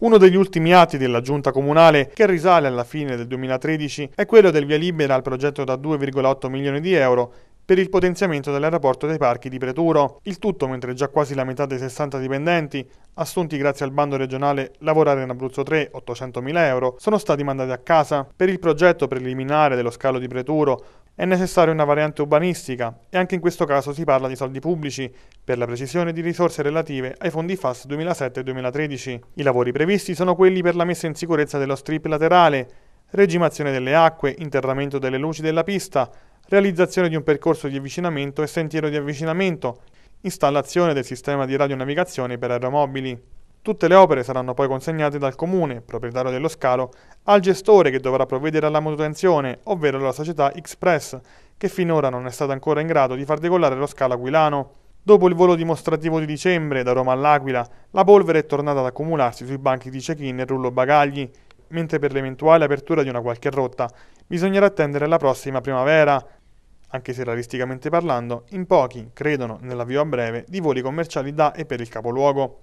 Uno degli ultimi atti della giunta comunale, che risale alla fine del 2013, è quello del via libera al progetto da 2,8 milioni di euro per il potenziamento dell'aeroporto dei parchi di Preturo. Il tutto mentre già quasi la metà dei 60 dipendenti, assunti grazie al bando regionale Lavorare in Abruzzo 3 800.000 euro, sono stati mandati a casa. Per il progetto preliminare dello scalo di Preturo, è necessaria una variante urbanistica e anche in questo caso si parla di soldi pubblici, per la precisione di risorse relative ai fondi FAS 2007-2013. I lavori previsti sono quelli per la messa in sicurezza dello strip laterale, regimazione delle acque, interramento delle luci della pista, realizzazione di un percorso di avvicinamento e sentiero di avvicinamento, installazione del sistema di radionavigazione per aeromobili. Tutte le opere saranno poi consegnate dal comune, proprietario dello scalo, al gestore che dovrà provvedere alla manutenzione, ovvero la società Express, che finora non è stata ancora in grado di far decollare lo scalo aquilano. Dopo il volo dimostrativo di dicembre da Roma all'Aquila, la polvere è tornata ad accumularsi sui banchi di check-in e rullo bagagli, mentre per l'eventuale apertura di una qualche rotta bisognerà attendere la prossima primavera, anche se realisticamente parlando, in pochi credono nell'avvio a breve di voli commerciali da e per il capoluogo.